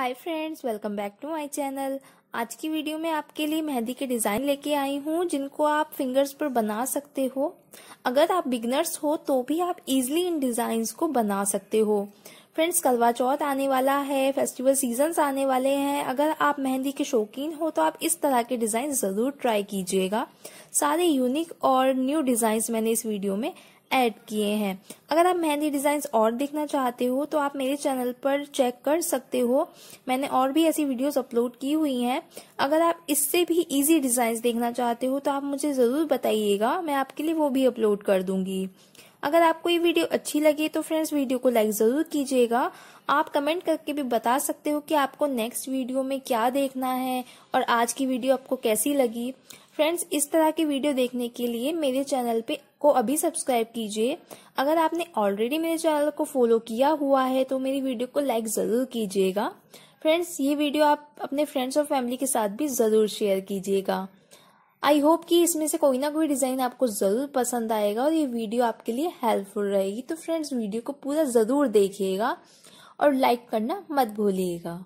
hi friends welcome back to my channel आज की video में आपके लिए मेहंदी के डिज़ाइन लेके आई हूँ जिनको आप फिंगर्स पर बना सकते हो अगर आप बिगनर्स हो तो भी आप इजीली इन डिजाइन को बना सकते हो फ्रेंड्स कलवा चौथ आने वाला है फेस्टिवल सीजन्स आने वाले हैं अगर आप मेहंदी के शौकीन हो तो आप इस तरह के डिज़ाइन ज़रूर ट्राई कीजिएगा सारे यूनिक और न्यू डिजाइन मैंने इस वीडियो में ऐड किए हैं अगर आप मेहंदी डिजाइन और देखना चाहते हो तो आप मेरे चैनल पर चेक कर सकते हो मैंने और भी ऐसी वीडियोस अपलोड की हुई हैं अगर आप इससे भी इजी डिजाइन देखना चाहते हो तो आप मुझे ज़रूर बताइएगा मैं आपके लिए वो भी अपलोड कर दूंगी अगर आपको ये वीडियो अच्छी लगे तो फ्रेंड्स वीडियो को लाइक ज़रूर कीजिएगा आप कमेंट करके भी बता सकते हो कि आपको नेक्स्ट वीडियो में क्या देखना है और आज की वीडियो आपको कैसी लगी फ्रेंड्स इस तरह के वीडियो देखने के लिए मेरे चैनल पे को अभी सब्सक्राइब कीजिए अगर आपने ऑलरेडी मेरे चैनल को फॉलो किया हुआ है तो मेरी वीडियो को लाइक ज़रूर कीजिएगा फ्रेंड्स ये वीडियो आप अपने फ्रेंड्स और फैमिली के साथ भी ज़रूर शेयर कीजिएगा आई होप कि इसमें से कोई ना कोई डिज़ाइन आपको ज़रूर पसंद आएगा और ये वीडियो आपके लिए हेल्पफुल रहेगी तो फ्रेंड्स वीडियो को पूरा ज़रूर देखिएगा और लाइक करना मत भूलिएगा